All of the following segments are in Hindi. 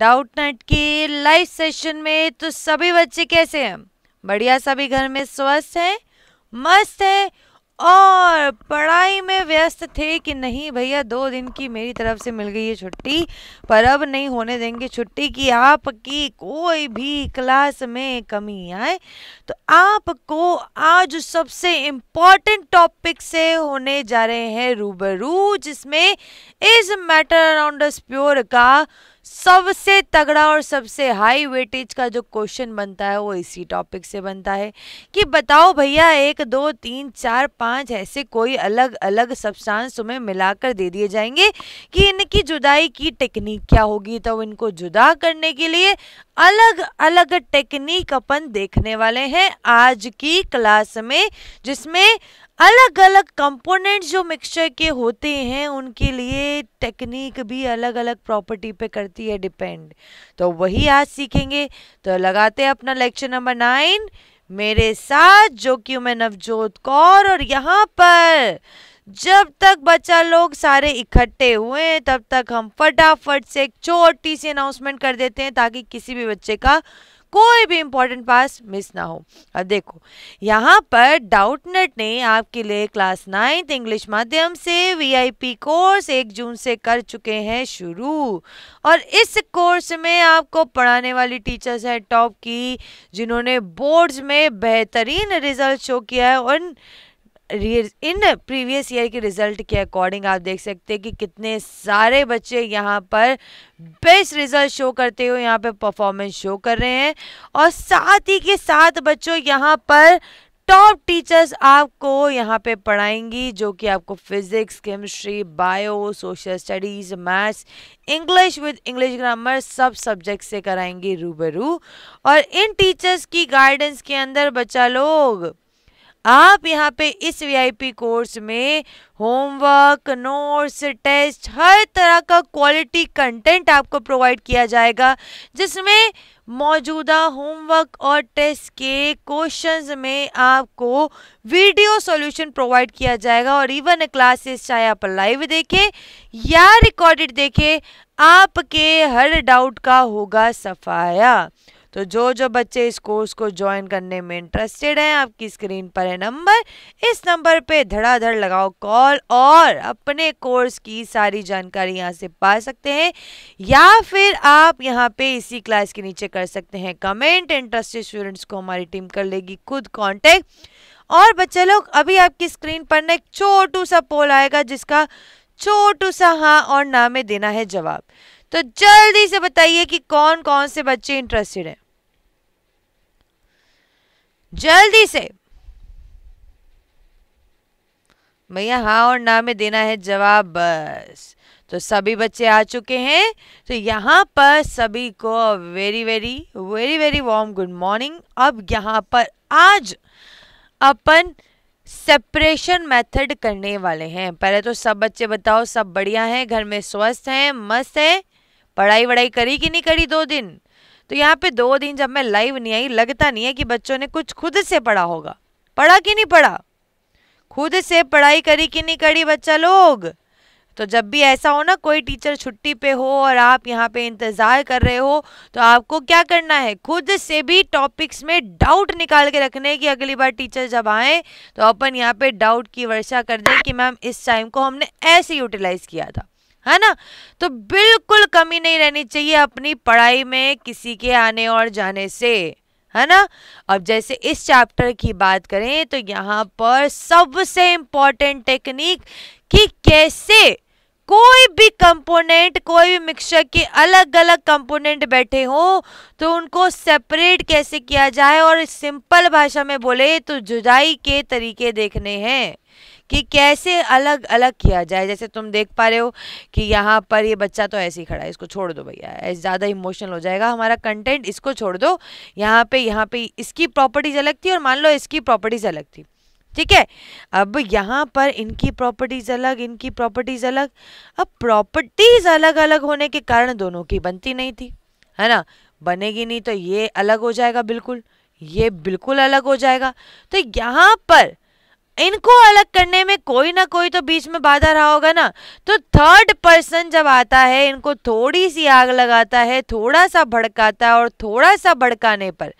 डाउट नेट की लाइव सेशन में तो सभी बच्चे कैसे हैं बढ़िया सभी घर में स्वस्थ हैं मस्त हैं और पढ़ाई में व्यस्त थे कि नहीं भैया दो दिन की मेरी तरफ से मिल गई है छुट्टी पर अब नहीं होने देंगे छुट्टी की आपकी कोई भी क्लास में कमी आए तो आपको आज सबसे इम्पॉर्टेंट टॉपिक से होने जा रहे हैं रूबरू जिसमें इस मैटर अराउंड प्योर का सबसे तगड़ा और सबसे हाई वेटेज का जो क्वेश्चन बनता है वो इसी टॉपिक से बनता है कि बताओ भैया एक दो तीन चार पाँच ऐसे कोई अलग अलग सब्सटेंस तुम्हें मिलाकर दे दिए जाएंगे कि इनकी जुदाई की टेक्निक क्या होगी तो इनको जुदा करने के लिए अलग अलग टेक्निक अपन देखने वाले हैं आज की क्लास में जिसमें अलग अलग कंपोनेंट जो मिक्सचर के होते हैं उनके लिए टेक्निक भी अलग अलग प्रॉपर्टी पे करती है डिपेंड तो वही आज सीखेंगे तो लगाते हैं अपना लेक्चर नंबर नाइन मेरे साथ जो कि मैं नवजोत कौर और यहाँ पर जब तक बच्चा लोग सारे इकट्ठे हुए हैं तब तक हम फटाफट से एक छोटी सी अनाउंसमेंट कर देते हैं ताकि किसी भी बच्चे का कोई भी इंपॉर्टेंट पास मिस ना हो अब देखो यहाँ पर डाउटनेट ने आपके लिए क्लास नाइन्थ इंग्लिश माध्यम से वीआईपी कोर्स एक जून से कर चुके हैं शुरू और इस कोर्स में आपको पढ़ाने वाली टीचर्स हैं टॉप की जिन्होंने बोर्ड्स में बेहतरीन रिजल्ट शो किया है और इन प्रीवियस ईयर के रिज़ल्ट के अकॉर्डिंग आप देख सकते हैं कि कितने सारे बच्चे यहाँ पर बेस्ट रिज़ल्ट शो करते हुए यहाँ पे परफॉर्मेंस शो कर रहे हैं और साथ ही के साथ बच्चों यहाँ पर टॉप टीचर्स आपको यहाँ पे पढ़ाएंगी जो कि आपको physics chemistry bio social studies maths English with English grammar सब सब्जेक्ट से कराएंगी रूबरू और इन टीचर्स की गाइडेंस के अंदर बच्चा लोग आप यहाँ पे इस वीआईपी कोर्स में होमवर्क नोट्स टेस्ट हर तरह का क्वालिटी कंटेंट आपको प्रोवाइड किया जाएगा जिसमें मौजूदा होमवर्क और टेस्ट के क्वेश्चंस में आपको वीडियो सॉल्यूशन प्रोवाइड किया जाएगा और इवन क्लासेस चाहे आप लाइव देखें या रिकॉर्डेड देखें आपके हर डाउट का होगा सफाया तो जो जो बच्चे इस कोर्स को ज्वाइन करने में इंटरेस्टेड हैं आपकी स्क्रीन पर है नंबर इस नंबर पे धड़ाधड़ लगाओ कॉल और अपने कोर्स की सारी जानकारी यहाँ से पा सकते हैं या फिर आप यहाँ पे इसी क्लास के नीचे कर सकते हैं कमेंट इंटरेस्टेड स्टूडेंट्स को हमारी टीम कर लेगी खुद कॉन्टेक्ट और बच्चे लोग अभी आपकी स्क्रीन पर ना एक छोटू सा पोल आएगा जिसका छोटू सा हाँ और ना में देना है जवाब तो जल्दी से बताइए कि कौन कौन से बच्चे इंटरेस्टेड हैं जल्दी से भैया हाँ और ना में देना है जवाब बस तो सभी बच्चे आ चुके हैं तो यहाँ पर सभी को very very very very warm good morning अब यहाँ पर आज अपन सेपरेशन मेथड करने वाले हैं पहले तो सब बच्चे बताओ सब बढ़िया हैं घर में स्वस्थ हैं मस्त हैं पढ़ाई वढ़ाई करी कि नहीं करी दो दिन तो यहाँ पे दो दिन जब मैं लाइव नहीं आई लगता नहीं है कि बच्चों ने कुछ खुद से पढ़ा होगा पढ़ा कि नहीं पढ़ा खुद से पढ़ाई करी कि नहीं करी बच्चा लोग तो जब भी ऐसा हो ना कोई टीचर छुट्टी पे हो और आप यहाँ पे इंतज़ार कर रहे हो तो आपको क्या करना है खुद से भी टॉपिक्स में डाउट निकाल के रखने कि अगली बार टीचर जब आए तो अपन यहाँ पे डाउट की वर्षा कर दें कि मैम इस टाइम को हमने ऐसे यूटिलाइज़ किया था है ना तो बिल्कुल कमी नहीं रहनी चाहिए अपनी पढ़ाई में किसी के आने और जाने से है ना अब जैसे इस चैप्टर की बात करें तो यहाँ पर सबसे इम्पॉर्टेंट टेक्निक कि कैसे कोई भी कंपोनेंट कोई भी मिक्सचर के अलग अलग कंपोनेंट बैठे हो तो उनको सेपरेट कैसे किया जाए और सिंपल भाषा में बोले तो जुदाई के तरीके देखने हैं कि कैसे अलग अलग किया जाए जैसे तुम देख पा रहे हो कि यहाँ पर ये बच्चा तो ऐसे ही खड़ा है इसको छोड़ दो भैया ज़्यादा इमोशनल हो जाएगा हमारा कंटेंट इसको छोड़ दो यहाँ पे यहाँ पे इसकी प्रॉपर्टीज अलग थी और मान लो इसकी प्रॉपर्टीज अलग थी ठीक है अब यहाँ पर इनकी प्रॉपर्टीज अलग इनकी प्रॉपर्टीज अलग अब प्रॉपर्टीज अलग अलग होने के कारण दोनों की बनती नहीं थी है ना बनेगी नहीं तो ये अलग हो जाएगा बिल्कुल ये बिल्कुल अलग हो जाएगा तो यहाँ पर इनको अलग करने में कोई ना कोई तो बीच में बाधा रहा होगा ना तो थर्ड पर्सन जब आता है इनको थोड़ी सी आग लगाता है थोड़ा सा भड़काता है और थोड़ा सा भड़काने पर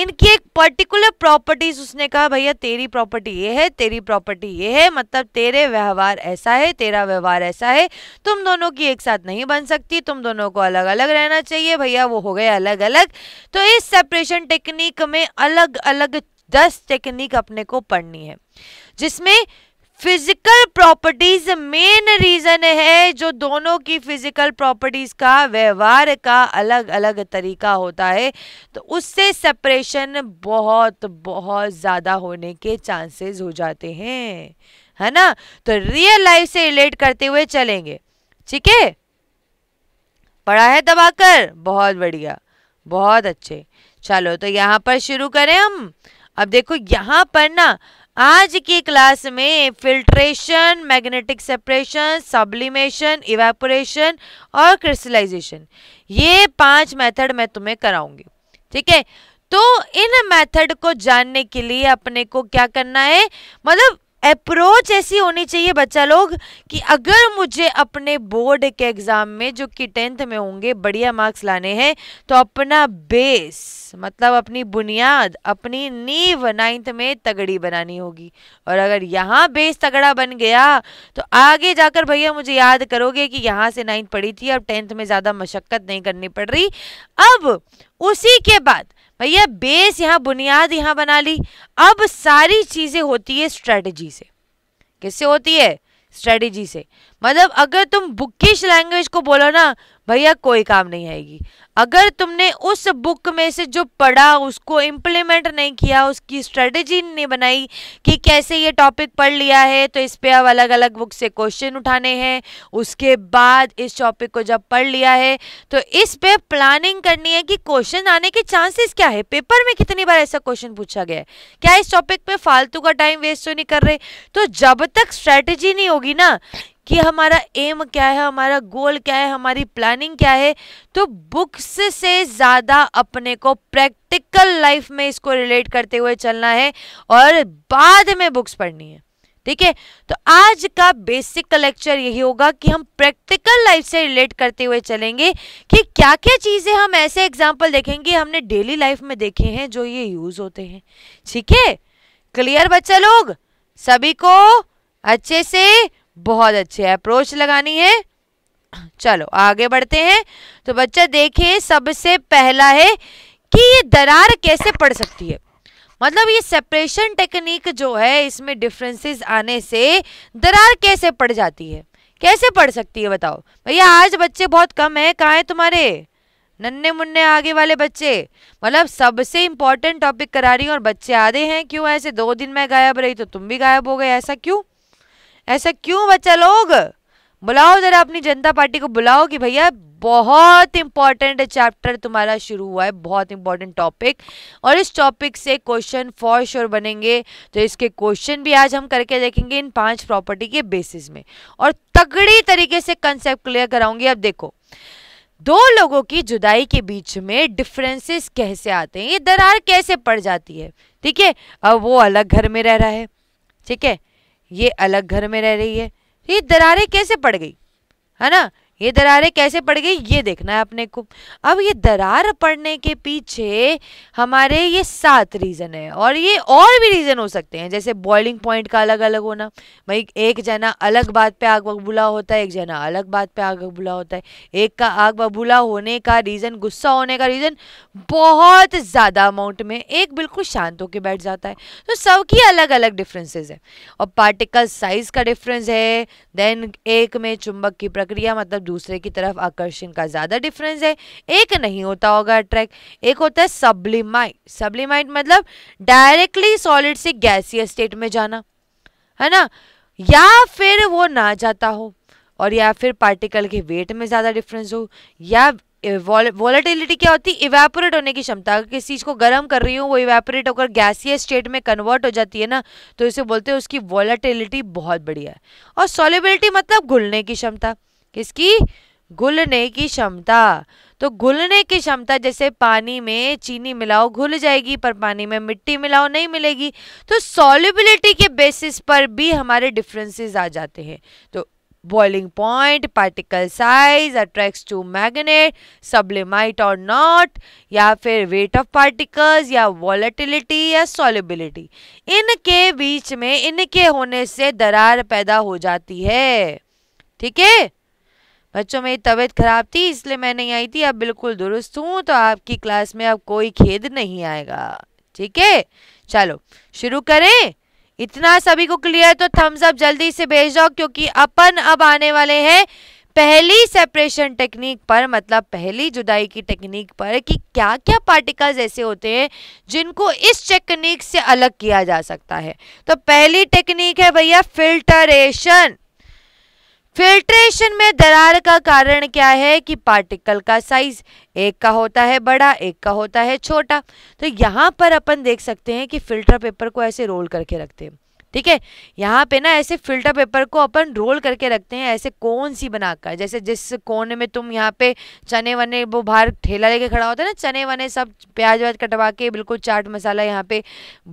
इनकी एक पर्टिकुलर प्रॉपर्टीज उसने कहा भैया तेरी प्रॉपर्टी ये है तेरी प्रॉपर्टी ये है मतलब तेरे व्यवहार ऐसा है तेरा व्यवहार ऐसा है तुम दोनों की एक साथ नहीं बन सकती तुम दोनों को अलग अलग रहना चाहिए भैया वो हो गए अलग अलग तो इस सेपरेशन टेक्निक में अलग अलग दस टेक्निक अपने को पढ़नी है जिसमें फिजिकल प्रॉपर्टीज मेन रीजन है जो दोनों की फिजिकल प्रॉपर्टीज का व्यवहार का अलग अलग तरीका होता है तो उससे सेपरेशन बहुत बहुत ज़्यादा होने के चांसेस हो जाते हैं है ना तो रियल लाइफ से रिलेट करते हुए चलेंगे ठीक है पढ़ा है दबाकर बहुत बढ़िया बहुत अच्छे चलो तो यहाँ पर शुरू करें हम अब देखो यहाँ पर ना आज की क्लास में filtration magnetic separation sublimation evaporation और क्रिस्टलाइजेशन ये पांच मेथड मैं तुम्हें कराऊंगी ठीक है तो इन मेथड को जानने के लिए अपने को क्या करना है मतलब अप्रोच ऐसी होनी चाहिए बच्चा लोग कि अगर मुझे अपने बोर्ड के एग्ज़ाम में जो कि टेंथ में होंगे बढ़िया मार्क्स लाने हैं तो अपना बेस मतलब अपनी बुनियाद अपनी नींव नाइन्थ में तगड़ी बनानी होगी और अगर यहाँ बेस तगड़ा बन गया तो आगे जाकर भैया मुझे याद करोगे कि यहाँ से नाइन्थ पढ़ी थी अब टेंथ में ज़्यादा मशक्क़त नहीं करनी पड़ रही अब उसी के बाद भैया बेस यहाँ बुनियाद यहाँ बना ली अब सारी चीज़ें होती है स्ट्रेटजी से किससे होती है स्ट्रेटजी से मतलब अगर तुम बुकिश लैंग्वेज को बोलो ना भैया कोई काम नहीं आएगी अगर तुमने उस बुक में से जो पढ़ा उसको इम्प्लीमेंट नहीं किया उसकी स्ट्रेटजी नहीं बनाई कि कैसे ये टॉपिक पढ़ लिया है तो इस पर अब अलग अलग बुक से क्वेश्चन उठाने हैं उसके बाद इस टॉपिक को जब पढ़ लिया है तो इस पे प्लानिंग करनी है कि क्वेश्चन आने के चांसेस क्या है पेपर में कितनी बार ऐसा क्वेश्चन पूछा गया है क्या इस टॉपिक पर फालतू का टाइम वेस्ट तो नहीं कर रहे तो जब तक स्ट्रैटेजी नहीं होगी ना कि हमारा एम क्या है हमारा गोल क्या है हमारी प्लानिंग क्या है तो बुक्स से ज़्यादा अपने को प्रैक्टिकल लाइफ में इसको रिलेट करते हुए चलना है और बाद में बुक्स पढ़नी है ठीक है तो आज का बेसिक लेक्चर यही होगा कि हम प्रैक्टिकल लाइफ से रिलेट करते हुए चलेंगे कि क्या क्या चीज़ें हम ऐसे एग्जाम्पल देखेंगे हमने डेली लाइफ में देखे हैं जो ये यूज़ होते हैं ठीक है क्लियर बच्चा लोग सभी को अच्छे से बहुत अच्छे अप्रोच लगानी है चलो आगे बढ़ते हैं तो बच्चा देखिए सबसे पहला है कि ये दरार कैसे पड़ सकती है मतलब ये सेपरेशन टेक्निक जो है इसमें डिफरेंसेस आने से दरार कैसे पड़ जाती है कैसे पड़ सकती है बताओ भैया आज बच्चे बहुत कम है कहाँ हैं तुम्हारे नन्हे मुन्ने आगे वाले बच्चे मतलब सबसे इंपॉर्टेंट टॉपिक करा रही हूँ और बच्चे आधे हैं क्यों ऐसे दो दिन मैं गायब रही तो तुम भी गायब हो गए ऐसा क्यों ऐसा क्यों बच्चा लोग बुलाओ जरा अपनी जनता पार्टी को बुलाओ कि भैया बहुत इंपॉर्टेंट चैप्टर तुम्हारा शुरू हुआ है बहुत इंपॉर्टेंट टॉपिक और इस टॉपिक से क्वेश्चन फॉर श्योर बनेंगे तो इसके क्वेश्चन भी आज हम करके देखेंगे इन पांच प्रॉपर्टी के बेसिस में और तगड़ी तरीके से कंसेप्ट क्लियर कराऊंगी अब देखो दो लोगों की जुदाई के बीच में डिफरेंसेस कैसे आते हैं ये दरार कैसे पड़ जाती है ठीक है अब वो अलग घर में रह रहा है ठीक है ये अलग घर में रह रही है ये दरारें कैसे पड़ गई है ना ये दरारें कैसे पड़ गई ये देखना है अपने को अब ये दरार पड़ने के पीछे हमारे ये सात रीज़न है और ये और भी रीज़न हो सकते हैं जैसे बॉइलिंग पॉइंट का अलग अलग होना भाई एक जना अलग बात पे आग बबूला होता है एक जना अलग बात पे आग बबूला होता है एक का आग बबूला होने का रीज़न गुस्सा होने का रीज़न बहुत ज़्यादा अमाउंट में एक बिल्कुल शांत होकर बैठ जाता है तो सबकी अलग अलग डिफरेंसेस है और पार्टिकल साइज़ का डिफरेंस है देन एक में चुंबक की प्रक्रिया मतलब तरफ मतलब दूसरे की तरफ आकर्षण का ज़्यादा डिफरेंस है एक नहीं होता होगा अट्रैक्ट एक होता है सब्लिमाइट सब्लिमाइट मतलब डायरेक्टली सॉलिड से गैसीय स्टेट में जाना है ना या फिर वो ना जाता हो और या फिर पार्टिकल के वेट में ज़्यादा डिफरेंस हो या वॉलेटिलिटी क्या होती है इवेपोरेट होने की क्षमता अगर किसी चीज़ को गर्म कर रही हूँ वो इवेपोरेट होकर गैसीय स्टेट में कन्वर्ट हो जाती है ना तो इसे बोलते हैं उसकी वॉलेटिलिटी बहुत बढ़िया है और सॉलिबिलिटी मतलब घुलने की क्षमता किसकी घुलने की क्षमता तो घुलने की क्षमता जैसे पानी में चीनी मिलाओ घुल जाएगी पर पानी में मिट्टी मिलाओ नहीं मिलेगी तो सॉल्युबिलिटी के बेसिस पर भी हमारे डिफरेंसेस आ जाते हैं तो boiling point particle size attract to magnet sublimate और नॉट या फिर वेट ऑफ पार्टिकल्स या वॉलेटिलिटी या सॉल्युबिलिटी इनके बीच में इनके होने से दरार पैदा हो जाती है ठीक है बच्चों मेरी तबीयत ख़राब थी इसलिए मैं नहीं आई थी अब बिल्कुल दुरुस्त हूँ तो आपकी क्लास में अब कोई खेद नहीं आएगा ठीक है चलो शुरू करें इतना सभी को क्लियर तो थम्स अप जल्दी से भेज दो क्योंकि अपन अब आने वाले हैं पहली सेपरेशन टेक्निक पर मतलब पहली जुदाई की टेक्निक पर कि क्या क्या पार्टिकल्स ऐसे होते हैं जिनको इस टेक्निक से अलग किया जा सकता है तो पहली टेक्निक है भैया फिल्टरेशन फिल्ट्रेशन में दरार का कारण क्या है कि पार्टिकल का साइज एक का होता है बड़ा एक का होता है छोटा तो यहाँ पर अपन देख सकते हैं कि फिल्टर पेपर को ऐसे रोल करके रखते हैं ठीक है यहाँ पे ना ऐसे फिल्टर पेपर को अपन रोल करके रखते हैं ऐसे कौन सी बनाकर जैसे जिस कोने में तुम यहाँ पे चने वने वो बाहर ठेला लेके खड़ा होता है ना चने वने सब प्याज व्याज कटवा के बिल्कुल चाट मसाला यहाँ पे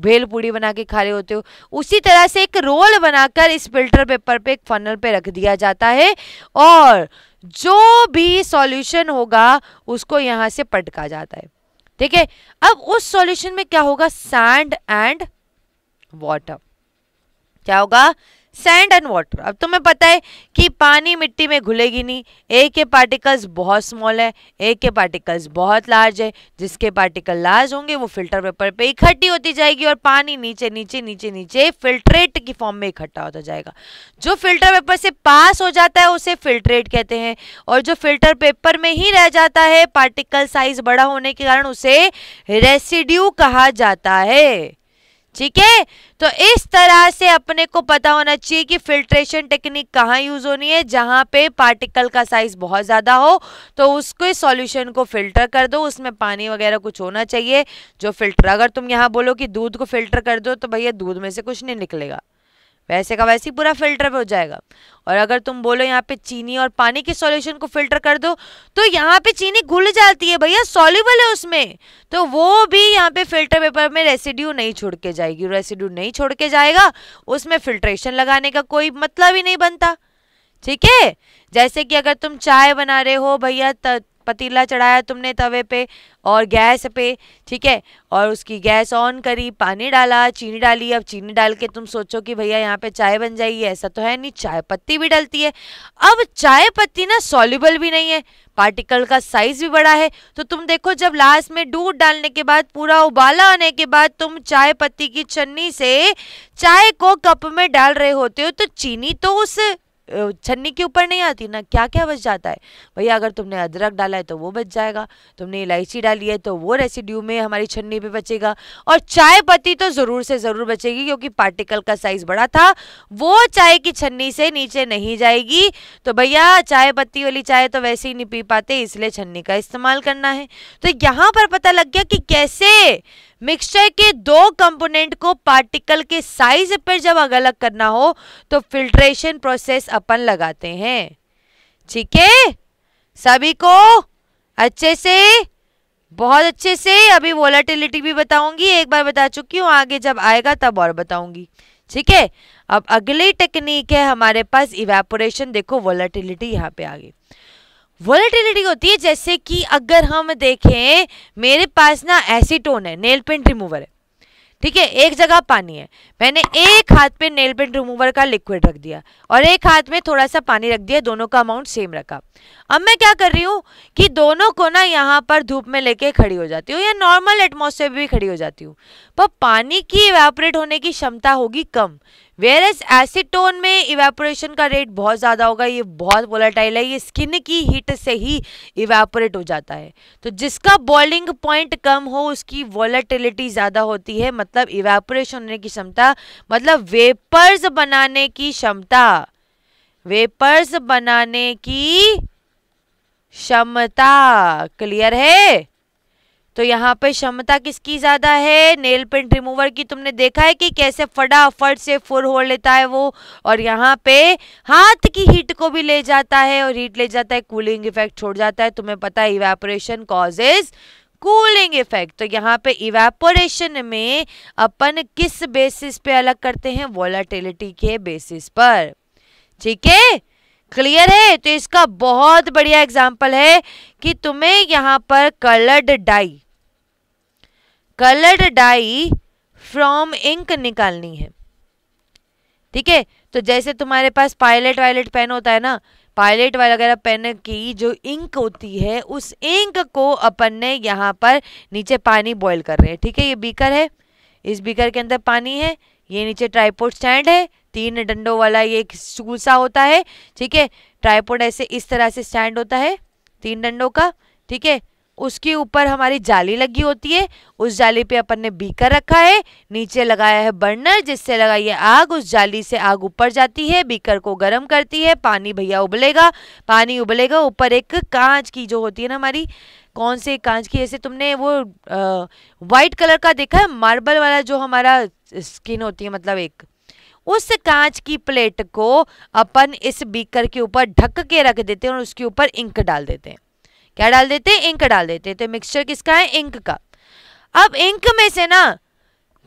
भेल पूड़ी बना के खा रहे होते हो उसी तरह से एक रोल बनाकर इस फिल्टर पेपर पे एक फनल पे रख दिया जाता है और जो भी सॉल्यूशन होगा उसको यहाँ से पटका जाता है ठीक है अब उस सॉल्यूशन में क्या होगा सैंड एंड वाटर क्या होगा सैंड एंड वाटर अब तुम्हें पता है कि पानी मिट्टी में घुलेगी नहीं ए के पार्टिकल्स बहुत स्मॉल है ए के पार्टिकल्स बहुत लार्ज है जिसके पार्टिकल लार्ज होंगे वो फिल्टर पेपर पे इकट्ठी होती जाएगी और पानी नीचे नीचे नीचे नीचे फिल्ट्रेट की फॉर्म में इकट्ठा होता जाएगा जो फिल्टर पेपर से पास हो जाता है उसे फिल्ट्रेट कहते हैं और जो फिल्टर पेपर में ही रह जाता है पार्टिकल साइज बड़ा होने के कारण उसे रेसिड्यू कहा जाता है ठीक है तो इस तरह से अपने को पता होना चाहिए कि फिल्ट्रेशन टेक्निक कहाँ यूज होनी है जहाँ पे पार्टिकल का साइज बहुत ज़्यादा हो तो उसके सॉल्यूशन को फिल्टर कर दो उसमें पानी वगैरह कुछ होना चाहिए जो फिल्टर अगर तुम यहाँ बोलो कि दूध को फिल्टर कर दो तो भैया दूध में से कुछ नहीं निकलेगा वैसे का वैसे ही पूरा फिल्टर हो जाएगा और अगर तुम बोलो यहाँ पे चीनी और पानी के सॉल्यूशन को फिल्टर कर दो तो यहाँ पे चीनी घुल जाती है भैया सॉल्यूबल है उसमें तो वो भी यहाँ पे फिल्टर पेपर में रेसिड्यू नहीं छोड़ के जाएगी रेसिड्यू नहीं छोड़ के जाएगा उसमें फिल्ट्रेशन लगाने का कोई मतलब ही नहीं बनता ठीक है जैसे कि अगर तुम चाय बना रहे हो भैया पतीला चढ़ाया तुमने तवे पे और गैस पे ठीक है और उसकी गैस ऑन करी पानी डाला चीनी डाली अब चीनी डाल के तुम सोचो कि भैया यहाँ पे चाय बन जाएगी ऐसा तो है नहीं चाय पत्ती भी डलती है अब चाय पत्ती ना सॉल्यूबल भी नहीं है पार्टिकल का साइज भी बड़ा है तो तुम देखो जब लास्ट में दूध डालने के बाद पूरा उबाला आने के बाद तुम चाय पत्ती की छन्नी से चाय को कप में डाल रहे होते हो तो चीनी तो उस छन्नी के ऊपर नहीं आती ना क्या क्या बच जाता है भैया अगर तुमने अदरक डाला है तो वो बच जाएगा तुमने इलायची डाली है तो वो रेसिड्यू में हमारी छन्नी पे बचेगा और चाय पत्ती तो ज़रूर से ज़रूर बचेगी क्योंकि पार्टिकल का साइज़ बड़ा था वो चाय की छन्नी से नीचे नहीं जाएगी तो भैया चाय पत्ती वाली चाय तो वैसे ही नहीं पी पाते इसलिए छन्नी का इस्तेमाल करना है तो यहाँ पर पता लग गया कि कैसे मिक्सचर के दो कंपोनेंट को पार्टिकल के साइज पर जब अलग अलग करना हो तो फिल्ट्रेशन प्रोसेस अपन लगाते हैं ठीक है सभी को अच्छे से बहुत अच्छे से अभी वोलाटिलिटी भी बताऊंगी एक बार बता चुकी हूँ आगे जब आएगा तब और बताऊंगी ठीक है अब अगली टेक्निक है हमारे पास इवेपोरेशन देखो वोलाटिलिटी यहाँ पे आ गई वॉलेटिलिटी होती है जैसे कि अगर हम देखें मेरे पास ना एसीटोन है नेल पेंट रिमूवर है ठीक है एक जगह पानी है मैंने एक हाथ पे नेल पेंट रिमूवर का लिक्विड रख दिया और एक हाथ में थोड़ा सा पानी रख दिया दोनों का अमाउंट सेम रखा अब मैं क्या कर रही हूँ कि दोनों को ना यहाँ पर धूप में लेके खड़ी हो जाती हूँ या नॉर्मल एटमोसफेयर भी खड़ी हो जाती हूँ पर पानी की वेपरेट होने की क्षमता होगी कम वेयर एस एसिटोन में इवेपोरेशन का रेट बहुत ज़्यादा होगा ये बहुत वोलाटाइल है ये स्किन की हीट से ही इवेपोरेट हो जाता है तो जिसका बॉइलिंग पॉइंट कम हो उसकी वोलाटिलिटी ज़्यादा होती है मतलब इवेपोरेशन होने की क्षमता मतलब वेपर्स बनाने की क्षमता वेपर्स बनाने की क्षमता क्लियर है तो यहाँ पे क्षमता किसकी ज़्यादा है नेल पेंट रिमूवर की तुमने देखा है कि कैसे फटाफट से फुर हो लेता है वो और यहाँ पे हाथ की हीट को भी ले जाता है और हीट ले जाता है कूलिंग इफेक्ट छोड़ जाता है तुम्हें पता है इवेपोरेशन कॉजेज कूलिंग इफेक्ट तो यहाँ पे इवेपोरेशन में अपन किस बेसिस पे अलग करते हैं वॉलाटिलिटी के बेसिस पर ठीक है क्लियर है तो इसका बहुत बढ़िया एग्जाम्पल है कि तुम्हें यहाँ पर coloured dye coloured dye from ink निकालनी है ठीक है तो जैसे तुम्हारे पास पायलट वायलट पेन होता है ना पायलट वगैरह पेन की जो इंक होती है उस इंक को अपन ने यहाँ पर नीचे पानी बॉईल कर रहे हैं ठीक है ये बीकर है इस बीकर के अंदर पानी है ये नीचे ट्राईपोर्ट स्टैंड है तीन डंडों वाला ये एक स्टूल सा होता है ठीक है ट्राईपोर्ट ऐसे इस तरह से स्टैंड होता है तीन डंडों का ठीक है उसके ऊपर हमारी जाली लगी होती है उस जाली पे अपन ने बीकर रखा है नीचे लगाया है बर्नर जिससे लगाई है आग उस जाली से आग ऊपर जाती है बीकर को गर्म करती है पानी भैया उबलेगा पानी उबलेगा ऊपर एक कांच की जो होती है ना हमारी कौन से कांच की ऐसे तुमने वो वाइट कलर का देखा है मार्बल वाला जो हमारा स्किन होती है मतलब एक उस कांच की प्लेट को अपन इस बीकर के ऊपर ढक के रख देते हैं और उसके ऊपर इंक डाल देते हैं क्या डाल देते इंक डाल देते तो मिक्सचर किसका है इंक का अब इंक में से ना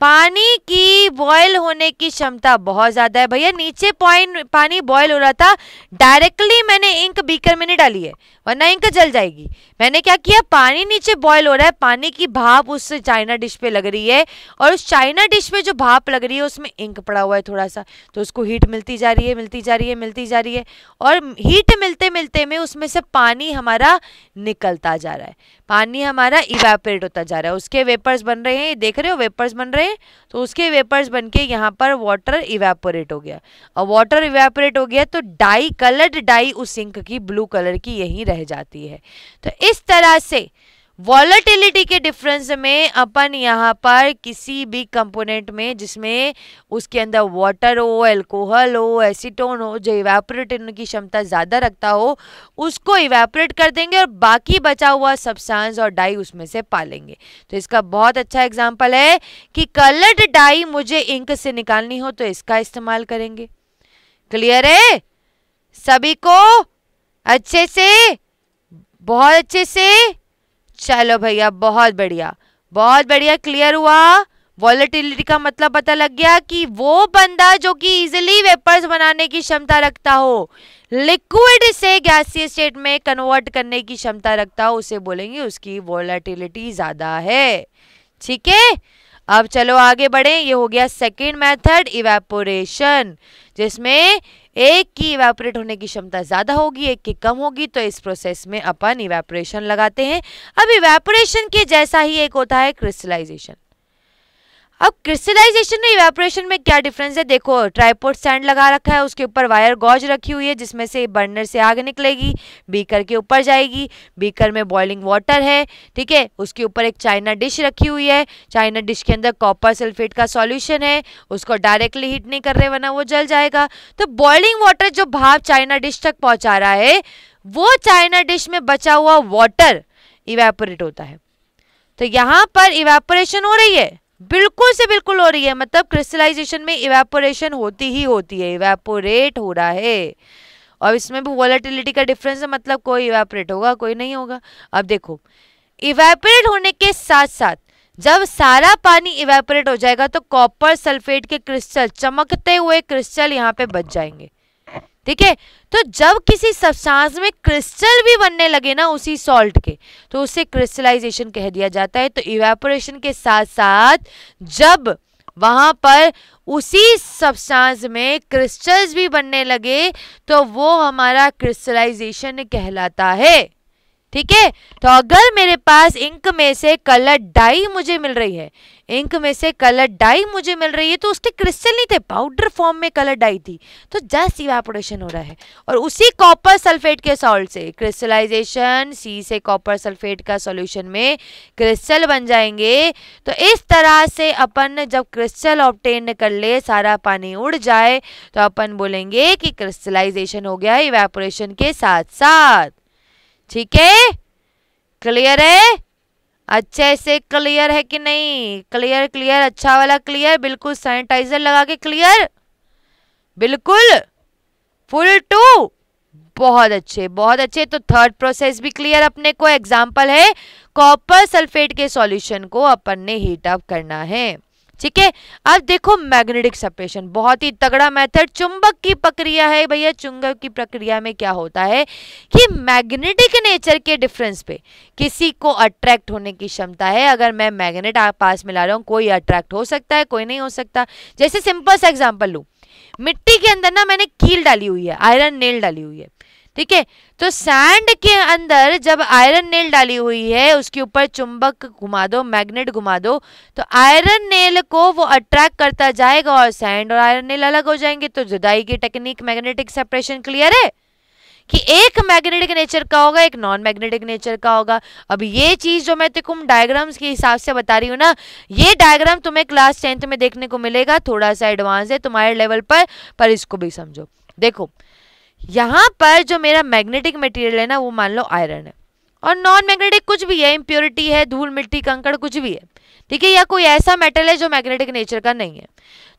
पानी की बॉयल होने की क्षमता बहुत ज़्यादा है भैया नीचे पॉइंट पानी बॉयल हो रहा था डायरेक्टली मैंने इंक बीकर में नहीं डाली है वरना इंक जल जाएगी मैंने क्या किया पानी नीचे बॉयल हो रहा है पानी की भाप उस चाइना डिश पे लग रही है और उस चाइना डिश पे जो भाप लग रही है उसमें इंक पड़ा हुआ है थोड़ा सा तो उसको हीट मिलती जा रही है मिलती जा रही है मिलती जा रही है और हीट मिलते मिलते में उसमें से पानी हमारा निकलता जा रहा है पानी हमारा इवेपरेट होता जा रहा है उसके वेपर्स बन रहे हैं ये देख रहे हो वेपर्स बन रहे हैं में तो उसके वेपर्स बन के यहाँ पर वाटर इवेपोरेट हो गया और वाटर इवेपोरेट हो गया तो डाई कलर्ड डाई उस सिंक की ब्लू कलर की यहीं रह जाती है तो इस तरह से वॉलेटिलिटी के डिफरेंस में अपन यहाँ पर किसी भी कंपोनेंट में जिसमें उसके अंदर वाटर हो एल्कोहल हो एसीटोन हो जो इवेपोरेट की क्षमता ज़्यादा रखता हो उसको इवेपोरेट कर देंगे और बाकी बचा हुआ सब्सटेंस और डाई उसमें से पालेंगे तो इसका बहुत अच्छा एग्जाम्पल है कि कलर्ड डाई मुझे इंक से निकालनी हो तो इसका इस्तेमाल करेंगे क्लियर है सभी को अच्छे से बहुत अच्छे से चलो भैया बहुत बढ़िया बहुत बढ़िया क्लियर हुआ वॉलेटिलिटी का मतलब पता लग गया कि वो बंदा जो कि इजिली वेपर्स बनाने की क्षमता रखता हो लिक्विड से गैसी स्टेट में कन्वर्ट करने की क्षमता रखता हो उसे बोलेंगे उसकी वॉलेटिलिटी ज़्यादा है ठीक है अब चलो आगे बढ़े ये हो गया सेकेंड मैथड इवेपोरेशन जिसमें एक की इवेपोरेट होने की क्षमता ज़्यादा होगी एक की कम होगी तो इस प्रोसेस में अपन इवेपोरेशन लगाते हैं अब इवेपोरेशन के जैसा ही एक होता है क्रिस्टलाइजेशन अब क्रिस्टलाइजेशन और इवेपोरेशन में क्या डिफरेंस है देखो ट्राईपोर्ट स्टैंड लगा रखा है उसके ऊपर वायर गॉज रखी हुई है जिसमें से बर्नर से आग निकलेगी बीकर के ऊपर जाएगी बीकर में बॉइलिंग वाटर है ठीक है उसके ऊपर एक चाइना डिश रखी हुई है चाइना डिश के अंदर कॉपर सल्फेट का सॉल्यूशन है उसको डायरेक्टली हीट नहीं कर रहे वरना वो जल जाएगा तो बॉइलिंग वाटर जो भाप चाइना डिश तक पहुँचा रहा है वो चाइना डिश में बचा हुआ वाटर इवेपोरेट होता है तो यहाँ पर इवेपोरेशन हो रही है बिल्कुल से बिल्कुल हो रही है मतलब क्रिस्टलाइजेशन में इवेपोरेशन होती ही होती है इवेपोरेट हो रहा है और इसमें भी वॉलेटिलिटी का डिफरेंस है मतलब कोई इवेपोरेट होगा कोई नहीं होगा अब देखो इवेपोरेट होने के साथ साथ जब सारा पानी इवेपोरेट हो जाएगा तो कॉपर सल्फेट के क्रिस्टल चमकते हुए क्रिस्टल यहाँ पे बच जाएंगे ठीक है तो जब किसी सब्सटेंस में क्रिस्टल भी बनने लगे ना उसी सॉल्ट के तो उसे क्रिस्टलाइजेशन कह दिया जाता है तो इवेपोरेशन के साथ साथ जब वहां पर उसी सब्सटेंस में क्रिस्टल्स भी बनने लगे तो वो हमारा क्रिस्टलाइजेशन कहलाता है ठीक है तो अगर मेरे पास इंक में से कलर डाई मुझे मिल रही है इंक में से कलर डाई मुझे मिल रही है तो उसके क्रिस्टल नहीं थे पाउडर फॉर्म में कलर डाई थी तो जस्ट इवेपोरेशन हो रहा है और उसी कॉपर सल्फेट के सॉल्ट से क्रिस्टलाइजेशन सी से कॉपर सल्फेट का सॉल्यूशन में क्रिस्टल बन जाएंगे तो इस तरह से अपन जब क्रिस्टल ऑप्टेन कर ले सारा पानी उड़ जाए तो अपन बोलेंगे कि क्रिस्टलाइजेशन हो गया इवेपोरेशन के साथ साथ ठीक है क्लियर है अच्छे से क्लियर है कि नहीं क्लियर क्लियर अच्छा वाला क्लियर बिल्कुल सैनिटाइजर लगा के क्लियर बिल्कुल फुल टू बहुत अच्छे बहुत अच्छे तो थर्ड प्रोसेस भी क्लियर अपने को एग्जाम्पल है कॉपर सल्फेट के सॉल्यूशन को अपन ने हीट अप करना है ठीक है अब देखो मैग्नेटिक सेपरेशन बहुत ही तगड़ा मेथड चुंबक की प्रक्रिया है भैया चुंबक की प्रक्रिया में क्या होता है कि मैग्नेटिक नेचर के डिफरेंस पे किसी को अट्रैक्ट होने की क्षमता है अगर मैं मैग्नेट आप पास में ला रहा हूँ कोई अट्रैक्ट हो सकता है कोई नहीं हो सकता जैसे सिंपल सा एग्जाम्पल लू मिट्टी के अंदर ना मैंने कील डाली हुई है आयरन नेल डाली हुई है ठीक है तो सैंड के अंदर जब आयरन नेल डाली हुई है उसके ऊपर चुंबक घुमा दो मैग्नेट घुमा दो तो आयरन नेल को वो अट्रैक्ट करता जाएगा और सैंड और आयरन नेल अलग हो जाएंगे तो जुदाई की टेक्निक मैग्नेटिक सेपरेशन क्लियर है कि एक मैग्नेटिक नेचर का होगा एक नॉन मैग्नेटिक नेचर का होगा अब ये चीज़ जो मैं तुम डायग्राम्स के हिसाब से बता रही हूँ ना ये डायग्राम तुम्हें क्लास टेंथ में देखने को मिलेगा थोड़ा सा एडवांस है तुम्हारे लेवल पर पर इसको भी समझो देखो यहाँ पर जो मेरा मैग्नेटिक मटेरियल है ना वो मान लो आयरन है और नॉन मैग्नेटिक कुछ भी है इम्प्योरिटी है धूल मिट्टी कंकड़ कुछ भी है ठीक है या कोई ऐसा मेटल है जो मैग्नेटिक नेचर का नहीं है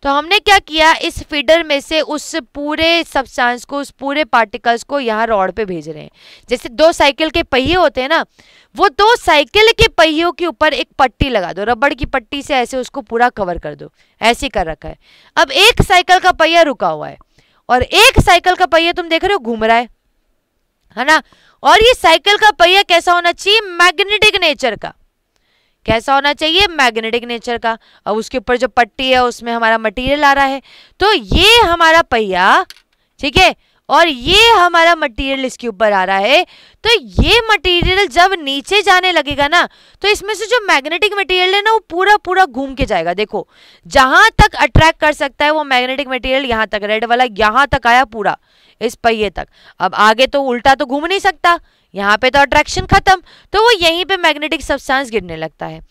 तो हमने क्या किया इस फीडर में से उस पूरे सब्सटेंस को उस पूरे पार्टिकल्स को यहाँ रॉड पे भेज रहे हैं जैसे दो साइकिल के पहिए होते हैं ना वो दो साइकिल के पहियों के ऊपर एक पट्टी लगा दो रबड़ की पट्टी से ऐसे उसको पूरा कवर कर दो ऐसे कर रखा है अब एक साइकिल का पहिया रुका हुआ है और एक साइकिल का पहिया तुम देख रहे हो घूम रहा है है ना और ये साइकिल का पहिया कैसा होना चाहिए मैग्नेटिक नेचर का कैसा होना चाहिए मैग्नेटिक नेचर का अब उसके ऊपर जो पट्टी है उसमें हमारा मटेरियल आ रहा है तो ये हमारा पहिया ठीक है और ये हमारा मटेरियल इसके ऊपर आ रहा है तो ये मटेरियल जब नीचे जाने लगेगा ना तो इसमें से जो मैग्नेटिक मटेरियल है ना वो पूरा पूरा घूम के जाएगा देखो जहां तक अट्रैक्ट कर सकता है वो मैग्नेटिक मटेरियल यहाँ तक रेड वाला यहां तक आया पूरा इस पहिए तक अब आगे तो उल्टा तो घूम नहीं सकता यहाँ पे तो अट्रैक्शन खत्म तो वो यहीं पे मैग्नेटिक सब्सटांस गिरने लगता है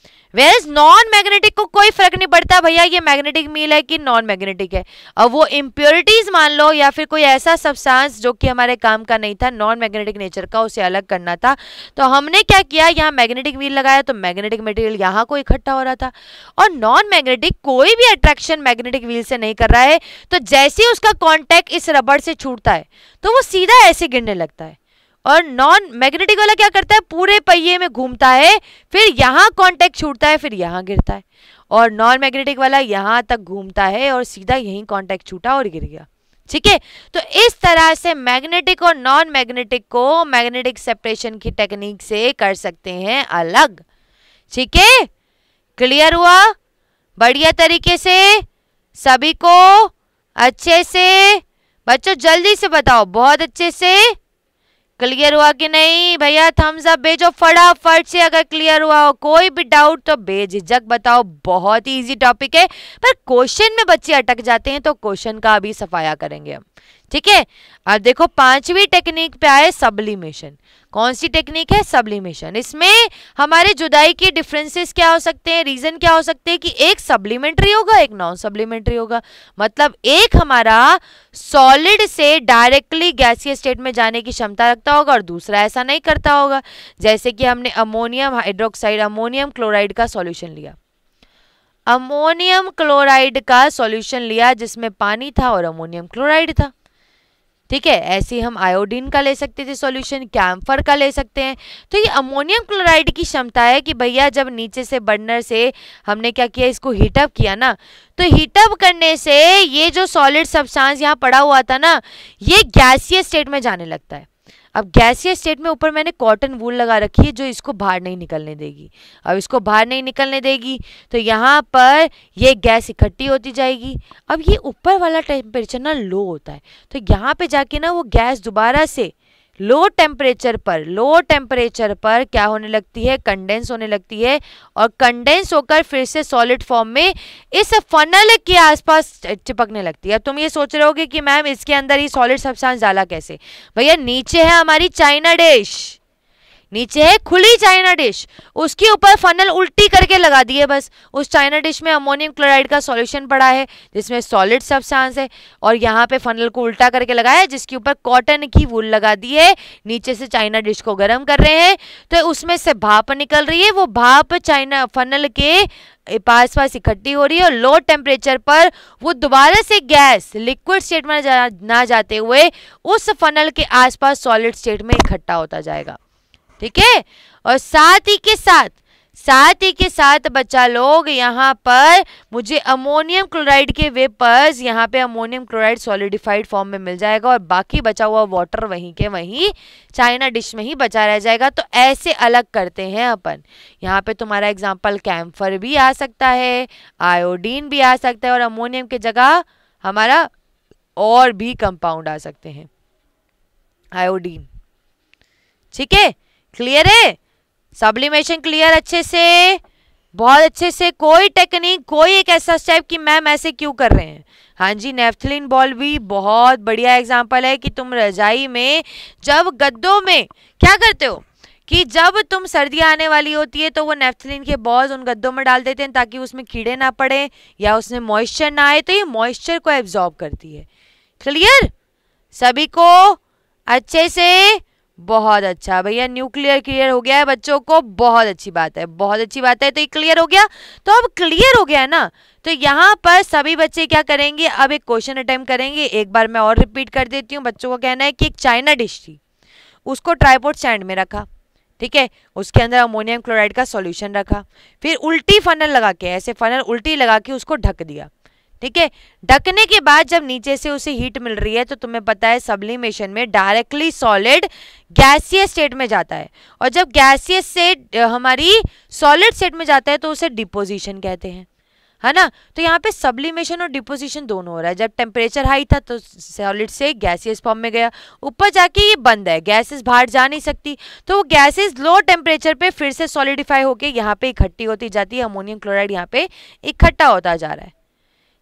इज नॉन मैग्नेटिक को कोई फर्क नहीं पड़ता भैया ये मैग्नेटिक मील है कि नॉन मैग्नेटिक है अब वो इम्प्योरिटीज मान लो या फिर कोई ऐसा सबसांस जो कि हमारे काम का नहीं था नॉन मैग्नेटिक नेचर का उसे अलग करना था तो हमने क्या किया यहाँ मैग्नेटिक मील लगाया तो मैग्नेटिक मटेरियल यहाँ को इकट्ठा हो रहा था और नॉन मैग्नेटिक कोई भी अट्रैक्शन मैग्नेटिक व्हील से नहीं कर रहा है तो जैसे उसका कॉन्टैक्ट इस रबड़ से छूटता है तो वो सीधा ऐसे गिरने लगता है और नॉन मैग्नेटिक वाला क्या करता है पूरे पहिए में घूमता है फिर यहाँ कांटेक्ट छूटता है फिर यहाँ गिरता है और नॉन मैग्नेटिक वाला यहाँ तक घूमता है और सीधा यहीं कांटेक्ट छूटा और गिर गया ठीक है तो इस तरह से मैग्नेटिक और नॉन मैग्नेटिक को मैग्नेटिक सेपरेशन की टेक्निक से कर सकते हैं अलग ठीक है क्लियर हुआ बढ़िया तरीके से सभी को अच्छे से बच्चों जल्दी से बताओ बहुत अच्छे से क्लियर हुआ कि नहीं भैया थम्स अप भेजो फटाफट से अगर क्लियर हुआ हो कोई भी डाउट तो बेझिझक बताओ बहुत ही इजी टॉपिक है पर क्वेश्चन में बच्चे अटक जाते हैं तो क्वेश्चन का अभी सफाया करेंगे हम ठीक है अब देखो पांचवी टेक्निक पे आए सबलिमेशन कौन सी टेक्निक है सब्लिमेशन इसमें हमारे जुदाई के डिफरेंसेस क्या हो सकते हैं रीजन क्या हो सकते हैं कि एक सब्लिमेंट्री होगा एक नॉन सब्लिमेंट्री होगा मतलब एक हमारा सॉलिड से डायरेक्टली गैसीय स्टेट में जाने की क्षमता रखता होगा और दूसरा ऐसा नहीं करता होगा जैसे कि हमने अमोनियम हाइड्रोक्साइड अमोनियम क्लोराइड का सोल्यूशन लिया अमोनियम क्लोराइड का सॉल्यूशन लिया जिसमें पानी था और अमोनियम क्लोराइड था ठीक है ऐसे हम आयोडीन का ले सकते थे सॉल्यूशन कैम्फर का ले सकते हैं तो ये अमोनियम क्लोराइड की क्षमता है कि भैया जब नीचे से बर्नर से हमने क्या किया इसको हीटअप किया ना तो हीटअप करने से ये जो सॉलिड सब्सटेंस यहाँ पड़ा हुआ था ना ये गैसीय स्टेट में जाने लगता है अब गैसीय स्टेट में ऊपर मैंने कॉटन वूल लगा रखी है जो इसको बाहर नहीं निकलने देगी अब इसको बाहर नहीं निकलने देगी तो यहाँ पर ये गैस इकट्ठी होती जाएगी अब ये ऊपर वाला टेम्परेचर ना लो होता है तो यहाँ पे जाके ना वो गैस दोबारा से लो टेम्परेचर पर लो टेम्परेचर पर क्या होने लगती है कंडेंस होने लगती है और कंडेंस होकर फिर से सॉलिड फॉर्म में इस फनल के आसपास चिपकने लगती है तुम ये सोच रहे होगे कि मैम इसके अंदर ही सॉलिड सब्सटेंस डाला कैसे भैया नीचे है हमारी चाइना डिश नीचे है खुली चाइना डिश उसके ऊपर फनल उल्टी करके लगा दी है बस उस चाइना डिश में अमोनियम क्लोराइड का सॉल्यूशन पड़ा है जिसमें सॉलिड सब्सटेंस है और यहाँ पे फनल को उल्टा करके लगाया जिसके ऊपर कॉटन की वूल लगा दी है नीचे से चाइना डिश को गर्म कर रहे हैं तो उसमें से भाप निकल रही है वो भाप चाइना फनल के पास पास इकट्ठी हो रही है और लो टेम्परेचर पर वो दोबारा से गैस लिक्विड स्टेट में जा, ना जाते हुए उस फनल के आसपास सॉलिड स्टेट में इकट्ठा होता जाएगा ठीक है और साथ ही के साथ साथ ही के साथ बच्चा लोग यहाँ पर मुझे अमोनियम क्लोराइड के वेपर्स यहाँ पे अमोनियम क्लोराइड सॉलिडिफाइड फॉर्म में मिल जाएगा और बाकी बचा हुआ वाटर वहीं के वहीं चाइना डिश में ही बचा रह जाएगा तो ऐसे अलग करते हैं अपन यहाँ पे तुम्हारा एग्जाम्पल कैम्फर भी आ सकता है आयोडीन भी आ सकता है और अमोनियम की जगह हमारा और भी कंपाउंड आ सकते हैं आयोडीन ठीक है क्लियर है सब्लिमेशन क्लियर अच्छे से बहुत अच्छे से कोई टेक्निक कोई एक ऐसा स्टेप कि मैम ऐसे क्यों कर रहे हैं हाँ जी नेफ्थलिन बॉल भी बहुत बढ़िया एग्जाम्पल है कि तुम रजाई में जब गद्दों में क्या करते हो कि जब तुम सर्दियाँ आने वाली होती है तो वो नेफ्थलिन के बॉल्स उन गद्दों में डाल देते हैं ताकि उसमें कीड़े ना पड़े या उसमें मॉइस्चर ना आए तो ये मॉइस्चर को एब्जॉर्ब करती है क्लियर सभी को अच्छे से बहुत अच्छा भैया न्यूक्लियर क्लियर हो गया है बच्चों को बहुत अच्छी बात है बहुत अच्छी बात है तो ये क्लियर हो गया तो अब क्लियर हो गया है ना तो यहाँ पर सभी बच्चे क्या करेंगे अब एक क्वेश्चन अटैम्प करेंगे एक बार मैं और रिपीट कर देती हूँ बच्चों को कहना है कि एक चाइना डिश थी उसको ट्राईपोर्ट स्टैंड में रखा ठीक है उसके अंदर अमोनियम क्लोराइड का सोल्यूशन रखा फिर उल्टी फनल लगा के ऐसे फनल उल्टी लगा के उसको ढक दिया ठीक है ढकने के बाद जब नीचे से उसे हीट मिल रही है तो तुम्हें पता है सब्लिमेशन में डायरेक्टली सॉलिड गैसीय स्टेट में जाता है और जब गैसीय से हमारी सॉलिड स्टेट में जाता है तो उसे डिपोजिशन कहते हैं है ना तो यहाँ पे सब्लिमेशन और डिपोजिशन दोनों हो रहा है जब टेम्परेचर हाई था तो सॉलिड से गैसियस फॉर्म में गया ऊपर जाके ये बंद है गैसेस बाहर जा नहीं सकती तो वो गैसेस लो टेम्परेचर पे फिर से सॉलिडिफाई होके यहाँ पे इकट्ठी होती जाती है अमोनियम क्लोराइड यहाँ पे इकट्ठा होता जा रहा है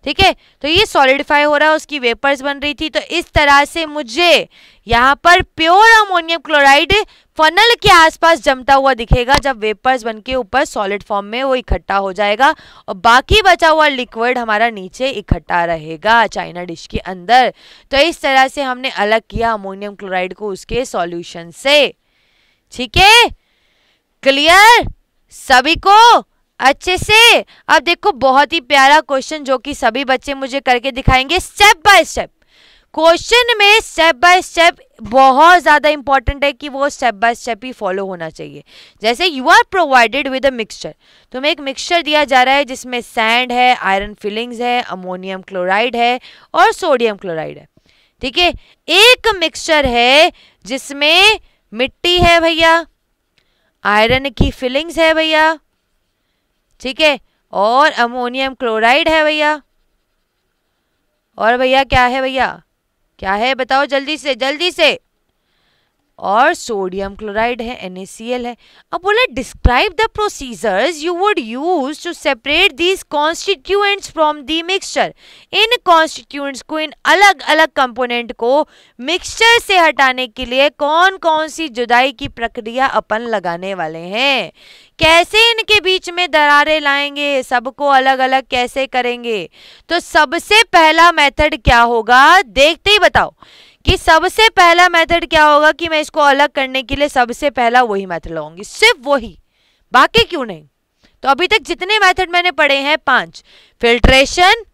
ठीक है तो ये सॉलिडिफाई हो रहा है उसकी वेपर्स बन रही थी तो इस तरह से मुझे यहाँ पर प्योर अमोनियम क्लोराइड फनल के आसपास जमता हुआ दिखेगा जब वेपर्स बन के ऊपर सॉलिड फॉर्म में वो इकट्ठा हो जाएगा और बाकी बचा हुआ लिक्विड हमारा नीचे इकट्ठा रहेगा चाइना डिश के अंदर तो इस तरह से हमने अलग किया अमोनियम क्लोराइड को उसके सॉल्यूशन से ठीक है क्लियर सभी को अच्छे से अब देखो बहुत ही प्यारा क्वेश्चन जो कि सभी बच्चे मुझे करके दिखाएंगे स्टेप बाय स्टेप क्वेश्चन में स्टेप बाय स्टेप बहुत ज़्यादा इंपॉर्टेंट है कि वो स्टेप बाय स्टेप ही फॉलो होना चाहिए जैसे you are provided with a mixture तुम्हें एक मिक्सचर दिया जा रहा है जिसमें सैंड है आयरन फिलिंग्स है अमोनियम क्लोराइड है और सोडियम क्लोराइड है ठीक है एक मिक्सचर है जिसमें मिट्टी है भैया आयरन की फिलिंग्स है भैया ठीक है और अमोनियम क्लोराइड है भैया और भैया क्या है भैया क्या है बताओ जल्दी से जल्दी से और सोडियम क्लोराइड है NaCl है अब बोला describe the procedures you would use to separate these constituents from the mixture इन कॉन्स्टिट्यूएंट्स को इन अलग अलग कंपोनेंट को मिक्सचर से हटाने के लिए कौन कौन सी जुदाई की प्रक्रिया अपन लगाने वाले हैं कैसे इनके बीच में दरारें लाएंगे सबको अलग अलग कैसे करेंगे तो सबसे पहला मेथड क्या होगा देखते ही बताओ कि सबसे पहला मेथड क्या होगा कि मैं इसको अलग करने के लिए सबसे पहला वही मेथड लगाऊंगी सिर्फ वही बाकी क्यों नहीं तो अभी तक जितने मेथड मैंने पढ़े हैं पांच फिल्ट्रेशन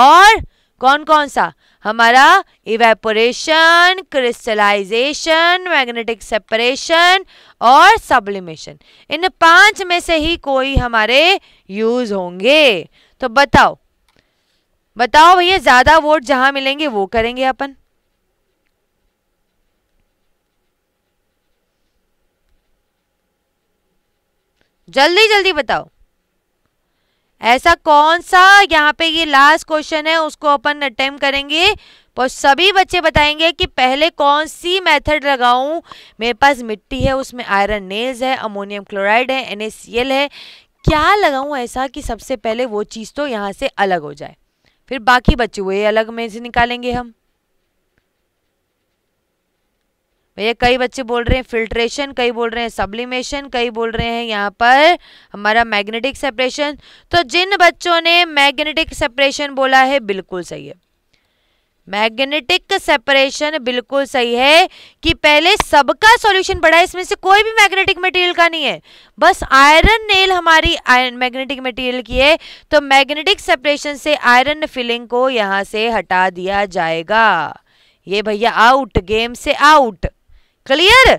और कौन कौन सा हमारा इवेपोरेशन क्रिस्टलाइजेशन मैग्नेटिक सेपरेशन और सब्लिमेशन इन पांच में से ही कोई हमारे यूज होंगे तो बताओ बताओ भैया ज़्यादा वोट जहां मिलेंगे वो करेंगे अपन जल्दी जल्दी बताओ ऐसा कौन सा यहाँ पे ये लास्ट क्वेश्चन है उसको अपन अटेम्प करेंगे और सभी बच्चे बताएंगे कि पहले कौन सी मेथड लगाऊं मेरे पास मिट्टी है उसमें आयरन नेल्स है अमोनियम क्लोराइड है एन है क्या लगाऊं ऐसा कि सबसे पहले वो चीज़ तो यहाँ से अलग हो जाए फिर बाकी बच्चे हुए अलग में से निकालेंगे हम भैया कई बच्चे बोल रहे हैं फिल्ट्रेशन कई बोल रहे हैं सब्लिमेशन कई बोल रहे हैं यहाँ पर हमारा मैग्नेटिक सेपरेशन तो जिन बच्चों ने मैग्नेटिक सेपरेशन बोला है बिल्कुल सही है मैग्नेटिक सेपरेशन बिल्कुल सही है कि पहले सबका सॉल्यूशन पड़ा है इसमें से कोई भी मैग्नेटिक मटेरियल का नहीं है बस आयरन नेल हमारी मैग्नेटिक मटेरियल की है तो मैग्नेटिक सेपरेशन से आयरन फिलिंग को यहाँ से हटा दिया जाएगा ये भैया आउट गेम से आउट क्लियर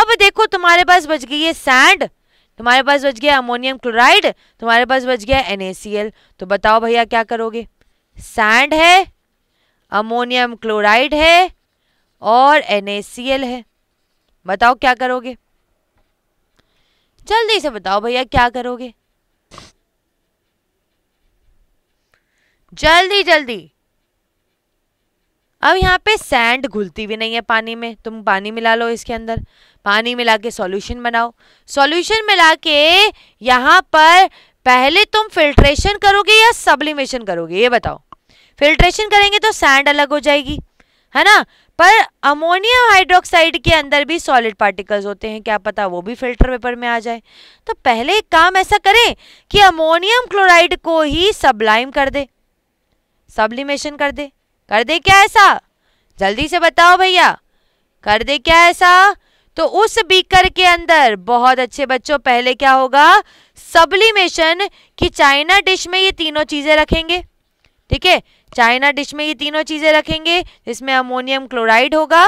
अब देखो तुम्हारे पास बच गई है सैंड तुम्हारे पास बच गया अमोनियम क्लोराइड तुम्हारे पास बच गया एन तो बताओ भैया क्या करोगे सैंड है अमोनियम क्लोराइड है और एन है बताओ क्या करोगे जल्दी से बताओ भैया क्या करोगे जल्दी जल्दी अब यहाँ पे सैंड घुलती भी नहीं है पानी में तुम पानी मिला लो इसके अंदर पानी मिला के सॉल्यूशन बनाओ सॉल्यूशन मिला के यहाँ पर पहले तुम फिल्ट्रेशन करोगे या सब्लिमेशन करोगे ये बताओ फिल्ट्रेशन करेंगे तो सैंड अलग हो जाएगी है ना पर अमोनियम हाइड्रोक्साइड के अंदर भी सॉलिड पार्टिकल्स होते हैं क्या पता वो भी फिल्टर पेपर में आ जाए तो पहले एक काम ऐसा करें कि अमोनियम क्लोराइड को ही सब्लाइम कर दे सब्लिमेशन कर दे कर दे क्या ऐसा जल्दी से बताओ भैया कर दे क्या ऐसा तो उस बीकर के अंदर बहुत अच्छे बच्चों पहले क्या होगा सब्लिमेशन की चाइना डिश में ये तीनों चीज़ें रखेंगे ठीक है चाइना डिश में ये तीनों चीज़ें रखेंगे जिसमें अमोनियम क्लोराइड होगा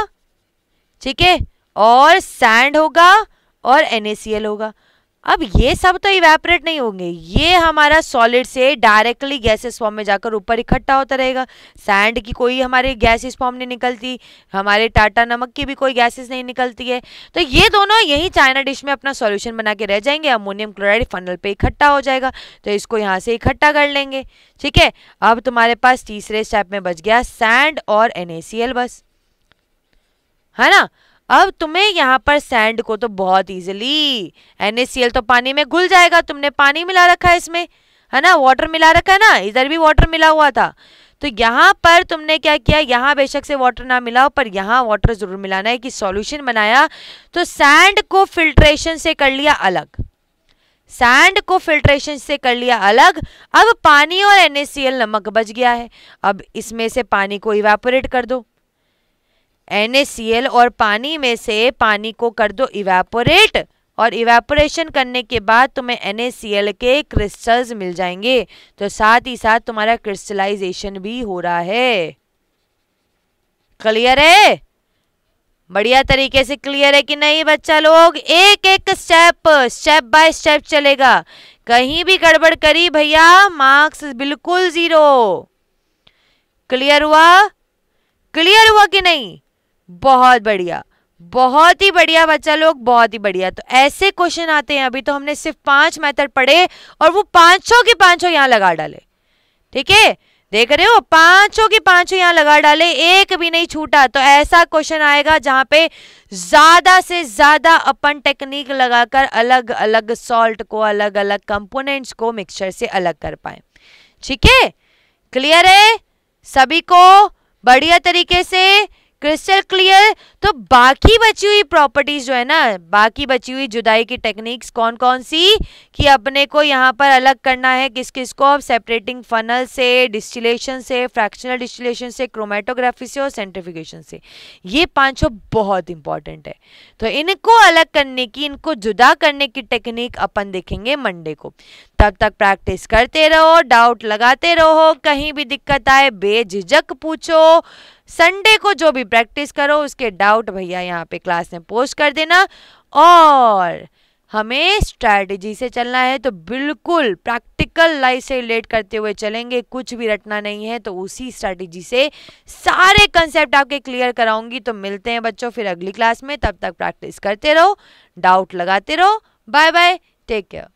ठीक है और सैंड होगा और एन होगा अब ये सब तो इवेपरेट नहीं होंगे ये हमारा सॉलिड से डायरेक्टली गैसेस फॉर्म में जाकर ऊपर इकट्ठा होता रहेगा सैंड की कोई हमारे गैसेस फॉर्म नहीं निकलती हमारे टाटा नमक की भी कोई गैसेस नहीं निकलती है तो ये दोनों यही चाइना डिश में अपना सॉल्यूशन बना के रह जाएंगे अमोनियम क्लोराइड फनल पर इकट्ठा हो जाएगा तो इसको यहाँ से इकट्ठा कर लेंगे ठीक है अब तुम्हारे पास तीसरे स्टेप में बच गया सैंड और एन बस है ना अब तुम्हें यहाँ पर सैंड को तो बहुत इजिली एन तो पानी में घुल जाएगा तुमने पानी मिला रखा है इसमें है ना वाटर मिला रखा है ना इधर भी वाटर मिला हुआ था तो यहाँ पर तुमने क्या किया यहाँ बेशक से वाटर ना मिलाओ पर यहाँ वाटर ज़रूर मिलाना है कि सॉल्यूशन बनाया तो सैंड को फिल्ट्रेशन से कर लिया अलग सैंड को फिल्ट्रेशन से कर लिया अलग अब पानी और एन नमक बच गया है अब इसमें से पानी को इवेपोरेट कर दो एन और पानी में से पानी को कर दो इवेपोरेट और इवेपोरेशन करने के बाद तुम्हें एन के क्रिस्टल्स मिल जाएंगे तो साथ ही साथ तुम्हारा क्रिस्टलाइजेशन भी हो रहा है क्लियर है बढ़िया तरीके से क्लियर है कि नहीं बच्चा लोग एक एक स्टेप स्टेप बाय स्टेप चलेगा कहीं भी गड़बड़ करी भैया मार्क्स बिल्कुल जीरो क्लियर हुआ क्लियर हुआ कि नहीं बहुत बढ़िया बहुत ही बढ़िया बच्चा लोग बहुत ही बढ़िया तो ऐसे क्वेश्चन आते हैं अभी तो हमने सिर्फ पांच मेथड पढ़े और वो पांचों के पांचों यहाँ लगा डाले ठीक है देख रहे हो पांचों के पांचों यहाँ लगा डाले एक भी नहीं छूटा तो ऐसा क्वेश्चन आएगा जहां पे ज्यादा से ज्यादा अपन टेक्निक लगाकर अलग अलग सॉल्ट को अलग अलग कंपोनेंट्स को मिक्सचर से अलग कर पाए ठीक है क्लियर है सभी को बढ़िया तरीके से क्रिस्टल क्लियर तो बाकी बची हुई प्रॉपर्टीज जो है ना बाकी बची हुई जुदाई की टेक्निक्स कौन कौन सी कि अपने को यहाँ पर अलग करना है किस किस को अब सेपरेटिंग फनल से डिस्टिलेशन से फ्रैक्शनल डिस्टिलेशन से क्रोमेटोग्राफी से और सेंट्रिफिकेशन से ये पांचों बहुत इंपॉर्टेंट है तो इनको अलग करने की इनको जुदा करने की टेक्निक अपन देखेंगे मंडे को तब तक प्रैक्टिस करते रहो डाउट लगाते रहो कहीं भी दिक्कत आए बेझिझक पूछो संडे को जो भी प्रैक्टिस करो उसके डाउट भैया यहाँ पे क्लास में पोस्ट कर देना और हमें स्ट्रैटेजी से चलना है तो बिल्कुल प्रैक्टिकल लाइफ से रिलेट करते हुए चलेंगे कुछ भी रटना नहीं है तो उसी स्ट्रैटेजी से सारे कंसेप्ट आपके क्लियर कराऊंगी तो मिलते हैं बच्चों फिर अगली क्लास में तब तक प्रैक्टिस करते रहो डाउट लगाते रहो बाय बाय टेक केयर